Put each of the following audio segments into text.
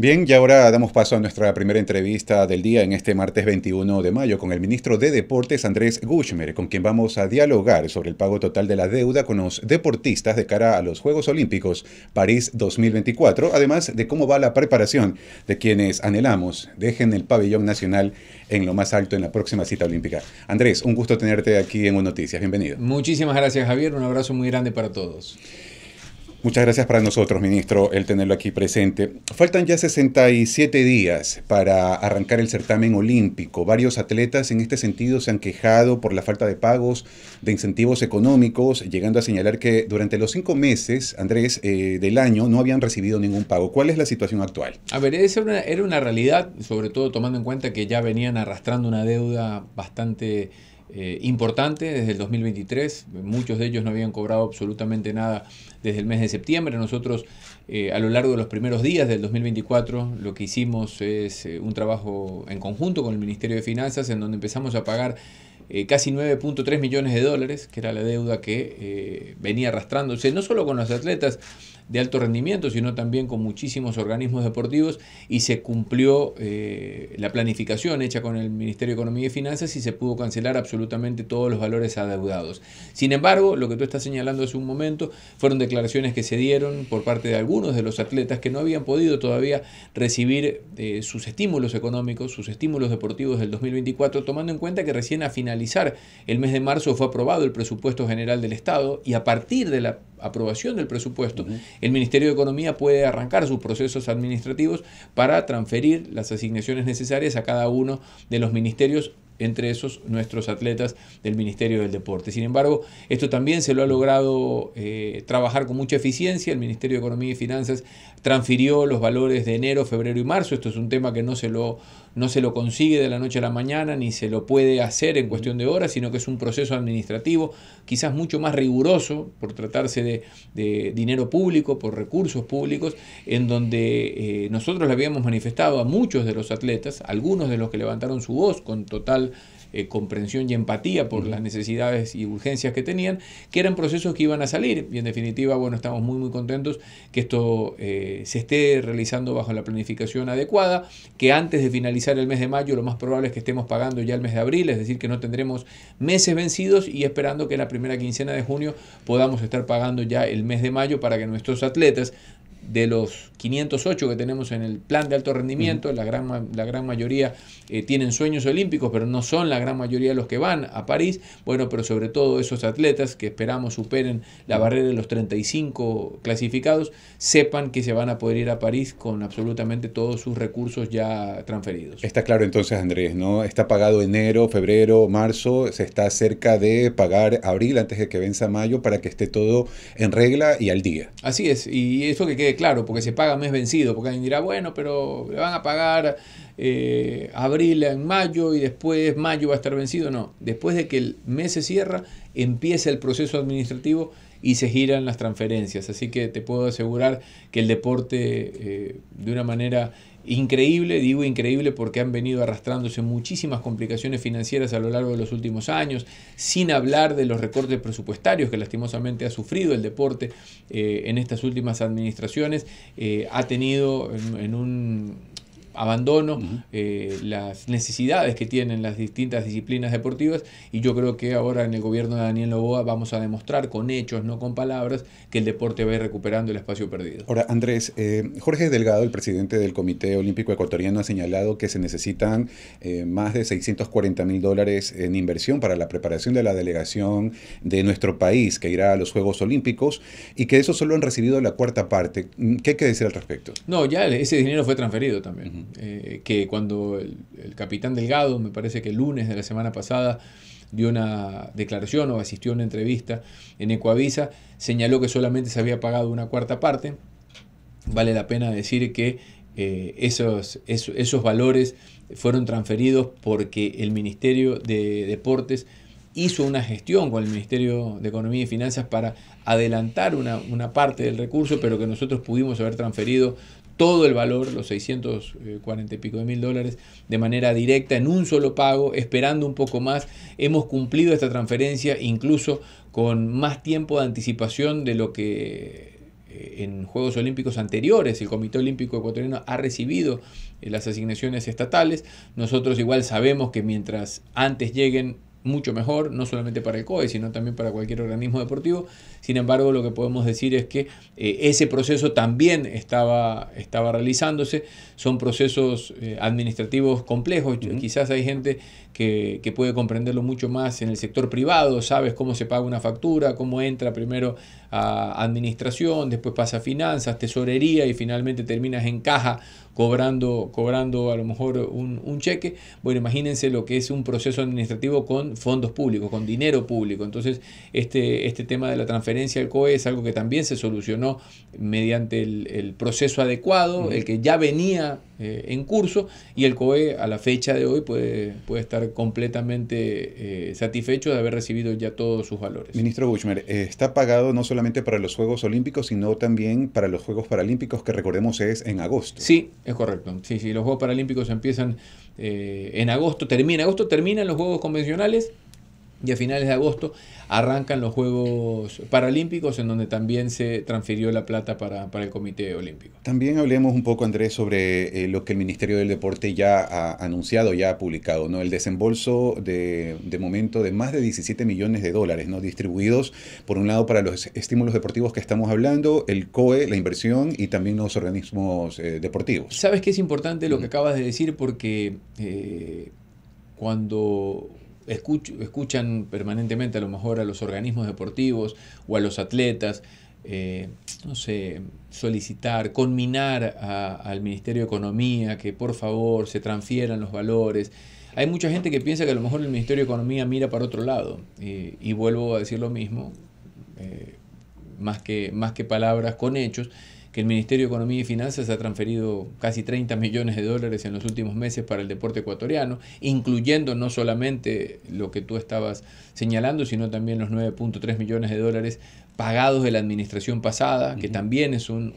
Bien, y ahora damos paso a nuestra primera entrevista del día en este martes 21 de mayo con el ministro de Deportes Andrés Gushmer, con quien vamos a dialogar sobre el pago total de la deuda con los deportistas de cara a los Juegos Olímpicos París 2024, además de cómo va la preparación de quienes anhelamos dejen el pabellón nacional en lo más alto en la próxima cita olímpica. Andrés, un gusto tenerte aquí en Un Noticias, bienvenido. Muchísimas gracias Javier, un abrazo muy grande para todos. Muchas gracias para nosotros, ministro, el tenerlo aquí presente. Faltan ya 67 días para arrancar el certamen olímpico. Varios atletas en este sentido se han quejado por la falta de pagos, de incentivos económicos, llegando a señalar que durante los cinco meses, Andrés, eh, del año no habían recibido ningún pago. ¿Cuál es la situación actual? A ver, era era una realidad, sobre todo tomando en cuenta que ya venían arrastrando una deuda bastante eh, importante desde el 2023. Muchos de ellos no habían cobrado absolutamente nada desde el mes de septiembre. Nosotros eh, a lo largo de los primeros días del 2024 lo que hicimos es eh, un trabajo en conjunto con el Ministerio de Finanzas en donde empezamos a pagar casi 9.3 millones de dólares, que era la deuda que venía arrastrándose, no solo con los atletas, de alto rendimiento, sino también con muchísimos organismos deportivos y se cumplió eh, la planificación hecha con el Ministerio de Economía y Finanzas y se pudo cancelar absolutamente todos los valores adeudados. Sin embargo, lo que tú estás señalando hace un momento fueron declaraciones que se dieron por parte de algunos de los atletas que no habían podido todavía recibir eh, sus estímulos económicos, sus estímulos deportivos del 2024, tomando en cuenta que recién a finalizar el mes de marzo fue aprobado el presupuesto general del Estado y a partir de la aprobación del presupuesto, el Ministerio de Economía puede arrancar sus procesos administrativos para transferir las asignaciones necesarias a cada uno de los ministerios entre esos nuestros atletas del Ministerio del Deporte. Sin embargo, esto también se lo ha logrado eh, trabajar con mucha eficiencia. El Ministerio de Economía y Finanzas transfirió los valores de enero, febrero y marzo. Esto es un tema que no se lo, no se lo consigue de la noche a la mañana, ni se lo puede hacer en cuestión de horas, sino que es un proceso administrativo quizás mucho más riguroso por tratarse de, dinero público, por recursos públicos, en donde eh, nosotros le habíamos manifestado a muchos de los atletas, algunos de los que levantaron su voz con total eh, comprensión y empatía por las necesidades y urgencias que tenían, que eran procesos que iban a salir. Y en definitiva, bueno, estamos muy, muy contentos que esto eh, se esté realizando bajo la planificación adecuada, que antes de finalizar el mes de mayo, lo más probable es que estemos pagando ya el mes de abril, es decir, que no tendremos meses vencidos y esperando que en la primera quincena de junio podamos estar pagando ya el mes de mayo para que nuestros atletas de los 508 que tenemos en el plan de alto rendimiento, la, gran, la gran mayoría eh, tienen sueños olímpicos, pero no son la gran mayoría los que van a París. Bueno, pero sobre todo esos atletas que esperamos superen la barrera de los 35 clasificados, sepan que se van a poder ir a París con absolutamente todos sus recursos ya transferidos. Está claro entonces, Andrés, ¿no? Está pagado enero, febrero, marzo, se está cerca de pagar abril antes de que venza mayo para que esté todo en regla y al día. Así es, y eso que quede claro, porque se paga mes vencido, porque alguien dirá, bueno, pero le van a pagar eh, abril en mayo y después mayo va a estar vencido. No, después de que el mes se cierra, empieza el proceso administrativo y se giran las transferencias. Así que te puedo asegurar que el deporte, eh, de una manera increíble, digo increíble porque han venido arrastrándose muchísimas complicaciones financieras a lo largo de los últimos años, sin hablar de los recortes presupuestarios que lastimosamente ha sufrido el deporte eh, en estas últimas administraciones, eh, ha tenido en un abandono, eh, las necesidades que tienen las distintas disciplinas deportivas y yo creo que ahora en el gobierno de Daniel Loboa vamos a demostrar con hechos, no con palabras, que el deporte va a ir recuperando el espacio perdido. Ahora, Andrés, eh, Jorge Delgado, el presidente del Comité Olímpico Ecuatoriano, ha señalado que se necesitan eh, más de 640 mil dólares en inversión para la preparación de la delegación de nuestro país que irá a los Juegos Olímpicos y que eso solo han recibido la cuarta parte. ¿Qué hay que decir al respecto? No, ya ese dinero fue transferido también. Eh, que cuando el, capitán Delgado, me parece que el lunes de la semana pasada, dio una declaración o asistió a una entrevista en Ecuavisa, señaló que solamente se había pagado una cuarta parte. Vale la pena decir que eh, esos, esos, valores fueron transferidos porque el Ministerio de Deportes hizo una gestión con el Ministerio de Economía y Finanzas para adelantar una, una parte del recurso, pero que nosotros pudimos haber transferido todo el valor, los 640 eh, y pico de mil dólares, de manera directa en un solo pago, esperando un poco más. Hemos cumplido esta transferencia incluso con más tiempo de anticipación de lo que eh, en Juegos Olímpicos anteriores el Comité Olímpico Ecuatoriano ha recibido eh, las asignaciones estatales. Nosotros igual sabemos que mientras antes lleguen mucho mejor, no solamente para el COE, sino también para cualquier organismo deportivo. Sin embargo, lo que podemos decir es que eh, ese proceso también estaba, estaba realizándose. Son procesos eh, administrativos complejos. Quizás hay gente que, que, puede comprenderlo mucho más en el sector privado, sabes cómo se paga una factura, cómo entra primero a administración, después pasa a finanzas, tesorería y finalmente terminas en caja cobrando, cobrando a lo mejor un, un, cheque. Bueno, imagínense lo que es un proceso administrativo con fondos públicos, con dinero público. Entonces, este, este tema de la transferencia al COE es algo que también se solucionó mediante el, proceso adecuado, el que ya venía eh, en curso y el COE a la fecha de hoy puede, puede estar completamente eh, satisfecho de haber recibido ya todos sus valores. Ministro Buchmer, eh, está pagado no solo solamente para los Juegos Olímpicos, sino también para los Juegos Paralímpicos, que recordemos es en agosto. Sí, es correcto. Sí, sí, los Juegos Paralímpicos empiezan eh, en agosto, termina, agosto terminan los Juegos Convencionales y a finales de agosto arrancan los Juegos Paralímpicos, en donde también se transfirió la plata para, el Comité Olímpico. También hablemos un poco, Andrés, sobre eh, lo que el Ministerio del Deporte ya ha anunciado, ya ha publicado, ¿no? El desembolso de, momento de más de 17 millones de dólares, ¿no? Distribuidos, por un lado, para los estímulos deportivos que estamos hablando, el COE, la inversión y también los organismos eh, deportivos. ¿Sabes que es importante lo que acabas de decir? Porque... Eh, cuando escuchan permanentemente a lo mejor a los organismos deportivos o a los atletas, eh, no sé, solicitar, conminar al Ministerio de Economía que por favor se transfieran los valores. Hay mucha gente que piensa que a lo mejor el Ministerio de Economía mira para otro lado. y vuelvo a decir lo mismo, eh, más, que, más que palabras con hechos que el Ministerio de Economía y Finanzas ha transferido casi 30 millones de dólares en los últimos meses para el deporte ecuatoriano, incluyendo no solamente lo que tú estabas señalando, sino también los 9.3 millones de dólares pagados de la administración pasada, que también es un,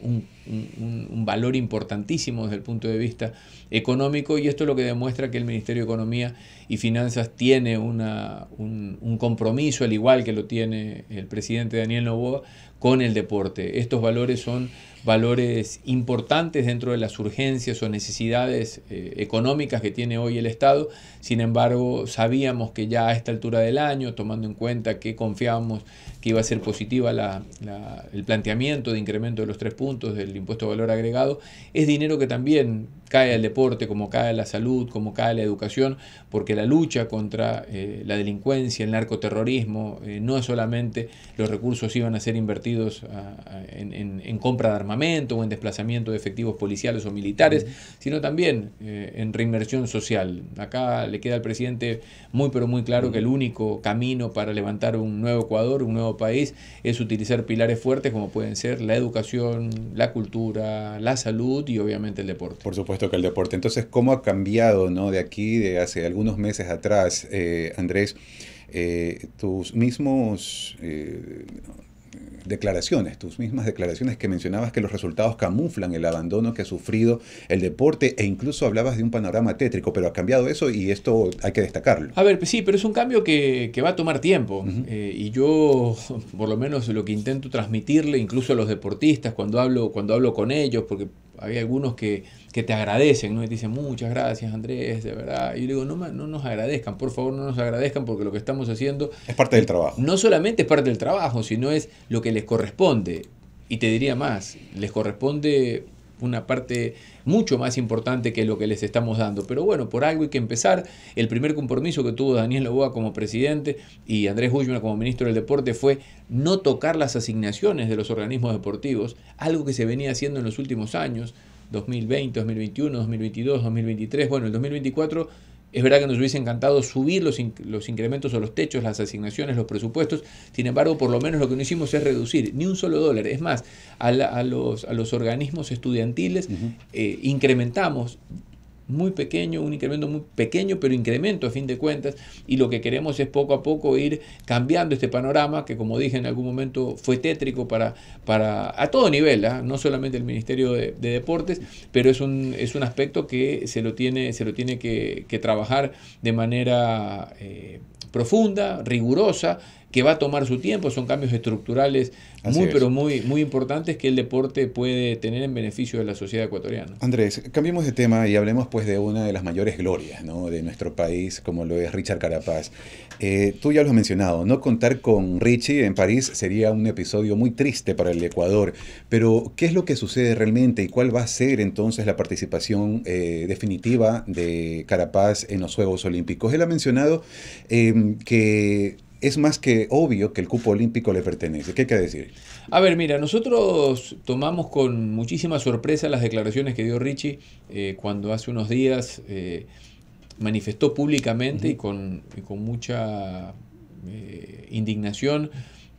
valor importantísimo desde el punto de vista económico, y esto es lo que demuestra que el Ministerio de Economía y Finanzas tiene un, compromiso, al igual que lo tiene el presidente Daniel Novoa, con el deporte. Estos valores son valores importantes dentro de las urgencias o necesidades eh, económicas que tiene hoy el Estado. Sin embargo, sabíamos que ya a esta altura del año, tomando en cuenta que confiábamos que iba a ser positiva el planteamiento de incremento de los tres puntos del impuesto de valor agregado, es dinero que también cae el deporte, como cae la salud, como cae la educación, porque la lucha contra eh, la delincuencia, el narcoterrorismo, eh, no solamente los recursos iban a ser invertidos en, compra de armamento o en desplazamiento de efectivos policiales o militares, sino también eh, en reinversión social. Acá le queda al presidente muy pero muy claro que el único camino para levantar un nuevo Ecuador, un nuevo país, es utilizar pilares fuertes como pueden ser la educación, la cultura, la salud y obviamente el deporte. Por supuesto toca el deporte. Entonces, ¿cómo ha cambiado ¿no? de aquí, de hace algunos meses atrás, eh, Andrés, eh, tus mismos... Eh, declaraciones, tus mismas declaraciones que mencionabas que los resultados camuflan el abandono que ha sufrido el deporte e incluso hablabas de un panorama tétrico, pero ha cambiado eso y esto hay que destacarlo. A ver, sí, pero es un cambio que, va a tomar tiempo y yo por lo menos lo que intento transmitirle incluso a los deportistas cuando hablo, cuando hablo con ellos, porque hay algunos que, te agradecen, ¿no? Y dicen, muchas gracias Andrés, de verdad. Y yo digo, no, no nos agradezcan, por favor, no nos agradezcan porque lo que estamos haciendo... Es parte del trabajo. No solamente es parte del trabajo, sino es lo que les corresponde. Y te diría más, les corresponde una parte mucho más importante que lo que les estamos dando. Pero bueno, por algo hay que empezar. El primer compromiso que tuvo Daniel Loboa como presidente y Andrés Guzmán como ministro del Deporte fue no tocar las asignaciones de los organismos deportivos, algo que se venía haciendo en los últimos años, 2020, 2021, 2022, 2023, bueno, el 2024 es verdad que nos hubiese encantado subir los, incrementos o los techos, las asignaciones, los presupuestos. Sin embargo, por lo menos lo que no hicimos es reducir ni un solo dólar. Es más, a, los, organismos estudiantiles eh, incrementamos muy pequeño, un incremento muy pequeño, pero incremento a fin de cuentas, y lo que queremos es poco a poco ir cambiando este panorama que como dije en algún momento fue tétrico para, para a todo nivel, ¿ah? no solamente el Ministerio de, Deportes, pero es un, es un aspecto que se lo tiene, se lo tiene que, trabajar de manera eh, profunda, rigurosa, que va a tomar su tiempo, son cambios estructurales muy, pero muy, muy importantes que el deporte puede tener en beneficio de la sociedad ecuatoriana. Andrés, cambiemos de tema y hablemos pues de una de las mayores glorias ¿no? de nuestro país, como lo es Richard Carapaz. Eh, tú ya lo has mencionado, no contar con Richie en París sería un episodio muy triste para el Ecuador, pero ¿qué es lo que sucede realmente y cuál va a ser entonces la participación eh, definitiva de Carapaz en los Juegos Olímpicos? Él ha mencionado eh, que es más que obvio que el cupo olímpico le pertenece. ¿Qué hay que decir? A ver, mira, nosotros tomamos con muchísima sorpresa las declaraciones que dio Richie eh, cuando hace unos días eh, manifestó públicamente y, con, mucha eh, indignación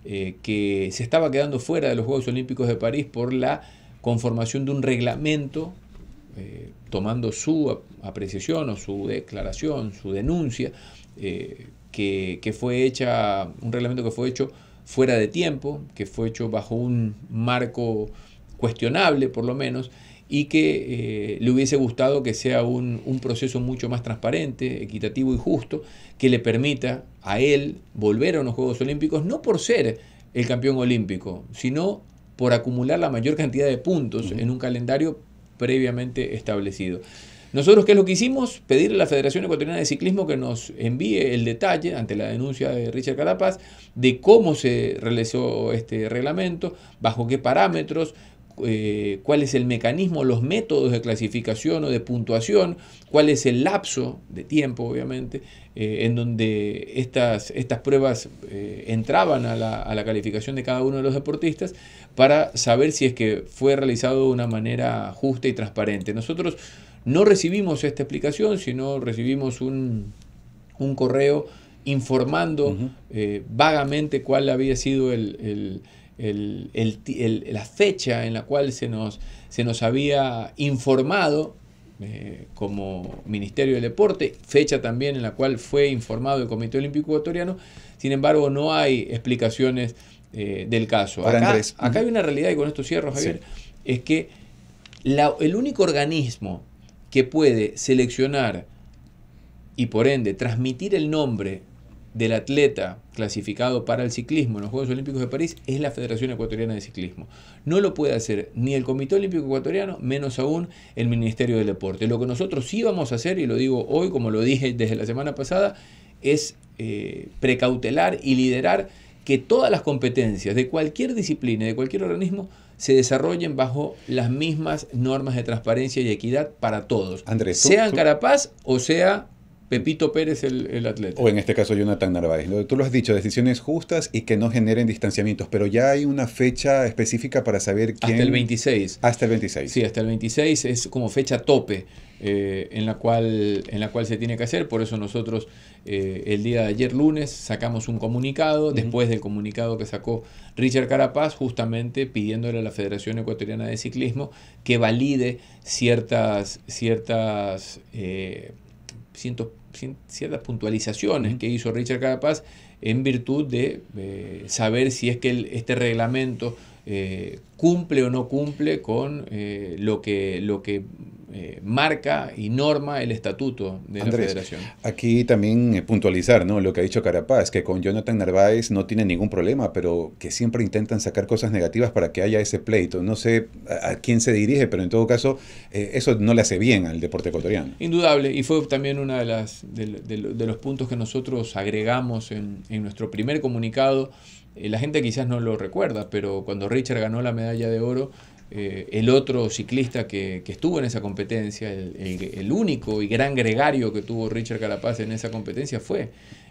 que se estaba quedando fuera de los Juegos Olímpicos de París por la conformación de un reglamento tomando su apreciación o su declaración, su denuncia, que, fue hecha, un reglamento que fue hecho fuera de tiempo, que fue hecho bajo un marco cuestionable por lo menos, y que eh, le hubiese gustado que sea un, proceso mucho más transparente, equitativo y justo, que le permita a él volver a unos Juegos Olímpicos, no por ser el campeón olímpico, sino por acumular la mayor cantidad de puntos en un calendario previamente establecido. Nosotros, ¿qué es lo que hicimos? Pedirle a la Federación Ecuatoriana de Ciclismo que nos envíe el detalle, ante la denuncia de Richard Carapaz, de cómo se realizó este reglamento, bajo qué parámetros, eh, cuál es el mecanismo, los métodos de clasificación o de puntuación, cuál es el lapso de tiempo, obviamente, eh, en donde estas, estas pruebas eh, entraban a la, a la, calificación de cada uno de los deportistas para saber si es que fue realizado de una manera justa y transparente. Nosotros no recibimos esta explicación, sino recibimos un, correo informando eh, vagamente cuál había sido el, la fecha en la cual se nos, se nos había informado eh, como Ministerio del Deporte, fecha también en la cual fue informado el Comité Olímpico Ecuatoriano, sin embargo no hay explicaciones eh, del caso. Acá, hay una realidad, y con esto cierro Javier, es que el único organismo que puede seleccionar y por ende transmitir el nombre del atleta clasificado para el ciclismo en los Juegos Olímpicos de París es la Federación Ecuatoriana de Ciclismo. No lo puede hacer ni el Comité Olímpico Ecuatoriano, menos aún el Ministerio del Deporte. Lo que nosotros sí vamos a hacer, y lo digo hoy como lo dije desde la semana pasada, es eh, precautelar y liderar que todas las competencias de cualquier disciplina, de cualquier organismo, se desarrollen bajo las mismas normas de transparencia y equidad para todos. Andrés, sean Carapaz o sea Pepito Pérez el, atleta. O en este caso Jonathan Narváez. Tú lo has dicho, decisiones justas y que no generen distanciamientos, pero ya hay una fecha específica para saber quién... Hasta el 26. Hasta el 26. Sí, hasta el 26 es como fecha tope eh, en, la cual, en la cual se tiene que hacer, por eso nosotros eh, el día de ayer lunes sacamos un comunicado, después del comunicado que sacó Richard Carapaz, justamente pidiéndole a la Federación Ecuatoriana de Ciclismo que valide ciertas, ciertas eh, cientos ciertas puntualizaciones que hizo Richard Carapaz en virtud de eh, saber si es que este reglamento eh, cumple o no cumple con eh, lo, que, lo que eh, marca y norma el estatuto de la federación. Aquí también eh, puntualizar ¿no? lo que ha dicho Carapaz, que con Jonathan Narváez no tiene ningún problema, pero que siempre intentan sacar cosas negativas para que haya ese pleito. No sé a, quién se dirige, pero en todo caso eh, eso no le hace bien al deporte ecuatoriano. Indudable, y fue también uno de, las, de, los puntos que nosotros agregamos en, nuestro primer comunicado. la gente quizás no lo recuerda, pero cuando Richard ganó la medalla de oro, eh, el otro ciclista que, estuvo en esa competencia, el, único y gran gregario que tuvo Richard Carapaz en esa competencia fue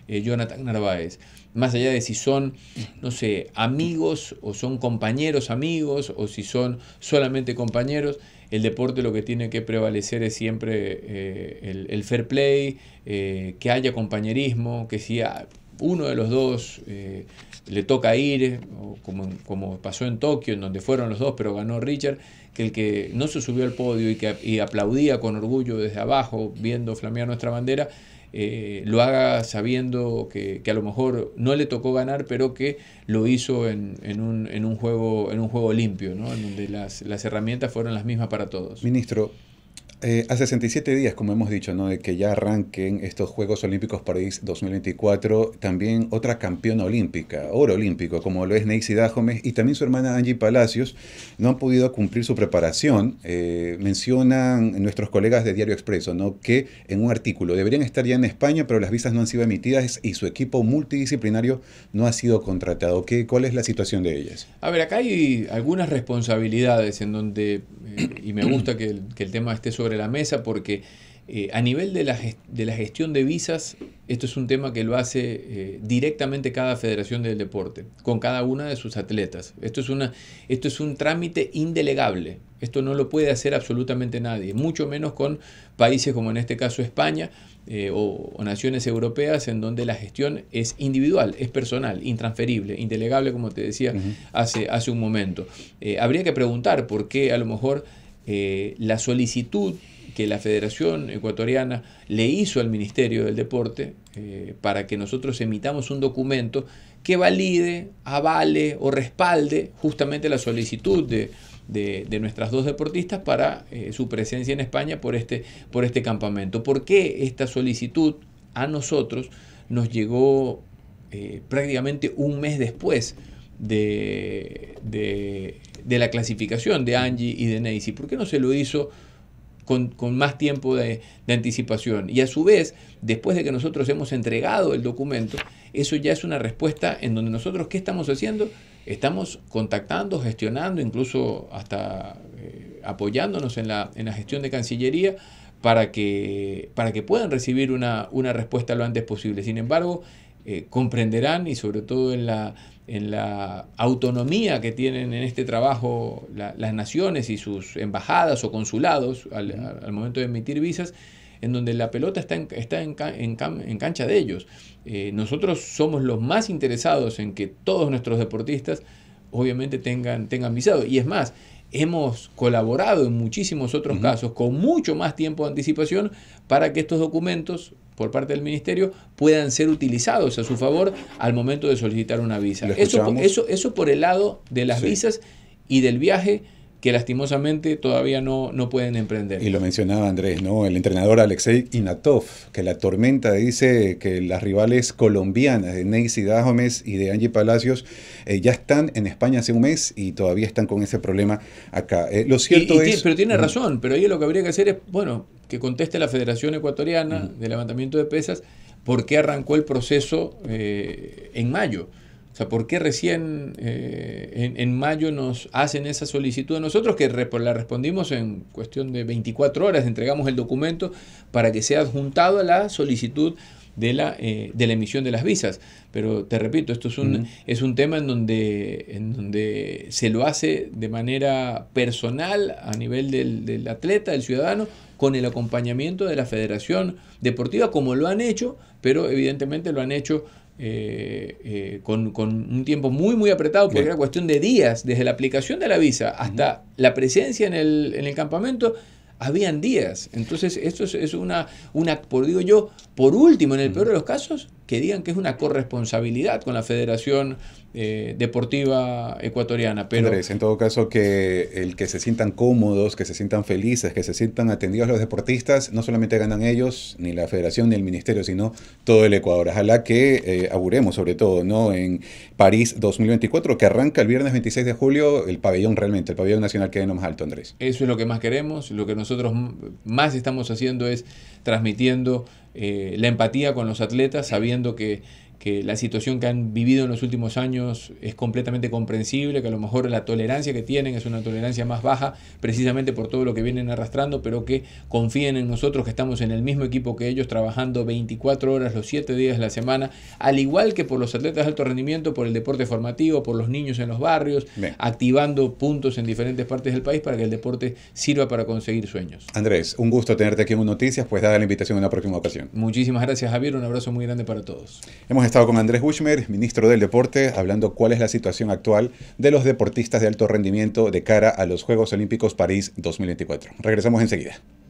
eh, Jonathan Narváez. Más allá de si son, no sé, amigos o son compañeros amigos o si son solamente compañeros, el deporte lo que tiene que prevalecer es siempre eh, el, fair play, que haya compañerismo, que si uno de los dos eh, le toca ir, eh, como, como, pasó en Tokio, en donde fueron los dos, pero ganó Richard, que el que no se subió al podio y que aplaudía con orgullo desde abajo, viendo flamear nuestra bandera, eh, lo haga sabiendo que, a lo mejor no le tocó ganar, pero que lo hizo en, en, un, en un, juego, en un juego limpio, ¿no? en donde las, las herramientas fueron las mismas para todos. Ministro, eh, a 67 días, como hemos dicho, ¿no? de que ya arranquen estos Juegos Olímpicos París 2024, también otra campeona olímpica, oro olímpico, como lo es Neisy Dajomes y también su hermana Angie Palacios, no han podido cumplir su preparación. Eh, mencionan nuestros colegas de Diario Expreso ¿no? que en un artículo deberían estar ya en España, pero las visas no han sido emitidas y su equipo multidisciplinario no ha sido contratado. ¿Qué, ¿Cuál es la situación de ellas? A ver, acá hay algunas responsabilidades en donde, eh, y me gusta que el tema esté sobre la mesa porque eh, a nivel de la, de la, gestión de visas, esto es un tema que lo hace eh, directamente cada federación del deporte, con cada una de sus atletas. Esto es, una, esto es un trámite indelegable, esto no lo puede hacer absolutamente nadie, mucho menos con países como en este caso España eh, o, naciones europeas en donde la gestión es individual, es personal, intransferible, indelegable, como te decía hace, hace un momento. habría que preguntar por qué a lo mejor eh, la solicitud que la Federación Ecuatoriana le hizo al Ministerio del Deporte eh, para que nosotros emitamos un documento que valide, avale o respalde justamente la solicitud de, nuestras dos deportistas para eh, su presencia en España por este, por este campamento. ¿Por qué esta solicitud a nosotros nos llegó prácticamente un mes después de, de, la clasificación de Angie y de Nancy? ¿Por qué no se lo hizo con, más tiempo de, anticipación? Y a su vez, después de que nosotros hemos entregado el documento, eso ya es una respuesta en donde nosotros, ¿qué estamos haciendo? Estamos contactando, gestionando, incluso hasta eh, apoyándonos en la, en la gestión de Cancillería para que, para que puedan recibir una, una respuesta lo antes posible. Sin embargo, eh, comprenderán y sobre todo en la en la autonomía que tienen en este trabajo las naciones y sus embajadas o consulados al, momento de emitir visas, en donde la pelota está en, está en, cancha de ellos. Eh, nosotros somos los más interesados en que todos nuestros deportistas obviamente tengan, tengan visado. Y es más, hemos colaborado en muchísimos otros casos con mucho más tiempo de anticipación para que estos documentos por parte del ministerio puedan ser utilizados a su favor al momento de solicitar una visa. Eso, eso, eso por el lado de las visas y del viaje que lastimosamente todavía no, no pueden emprender. Y lo mencionaba Andrés, ¿no? El entrenador Alexei Inatov, que la tormenta dice que las rivales colombianas de Neysi Dahomes y de Angie Palacios eh, ya están en España hace un mes y todavía están con ese problema acá. Eh, lo cierto es... Pero tiene razón, pero ahí lo que habría que hacer es, bueno, que conteste la Federación Ecuatoriana de Levantamiento de Pesas por qué arrancó el proceso eh, en mayo. O sea, ¿por qué recién eh, en, mayo nos hacen esa solicitud a nosotros que la respondimos en cuestión de 24 horas? Entregamos el documento para que sea adjuntado a la solicitud de la, eh, de la emisión de las visas. Pero te repito, esto es un, es un tema en donde, en donde se lo hace de manera personal a nivel del atleta, del ciudadano, con el acompañamiento de la Federación Deportiva, como lo han hecho, pero evidentemente lo han hecho eh, eh, con, con, un tiempo muy, muy apretado, porque era cuestión de días, desde la aplicación de la visa hasta la presencia en el, en el campamento, habían días. Entonces, esto es, es, una, una, por digo yo, por último, en el peor de los casos, que digan que es una corresponsabilidad con la Federación eh, deportiva ecuatoriana. Pero... Andrés, en todo caso, que el que se sientan cómodos, que se sientan felices, que se sientan atendidos los deportistas, no solamente ganan ellos, ni la federación, ni el ministerio, sino todo el Ecuador. Ojalá que eh, auguremos, aburemos sobre todo ¿no? en París 2024, que arranca el viernes 26 de julio, el pabellón realmente, el pabellón nacional que hay en lo más alto, Andrés. Eso es lo que más queremos, lo que nosotros más estamos haciendo es transmitiendo eh, la empatía con los atletas, sabiendo que que la situación que han vivido en los últimos años es completamente comprensible, que a lo mejor la tolerancia que tienen es una tolerancia más baja, precisamente por todo lo que vienen arrastrando, pero que confíen en nosotros que estamos en el mismo equipo que ellos, trabajando 24 horas los 7 días de la semana, al igual que por los atletas de alto rendimiento, por el deporte formativo, por los niños en los barrios, activando puntos en diferentes partes del país para que el deporte sirva para conseguir sueños. Andrés, un gusto tenerte aquí en Noticias, pues dada la invitación en una próxima ocasión. Muchísimas gracias Javier, un abrazo muy grande para todos. Hemos estado con Andrés Bushmer, ministro del Deporte, hablando cuál es la situación actual de los deportistas de alto rendimiento de cara a los Juegos Olímpicos París 2024. Regresamos enseguida.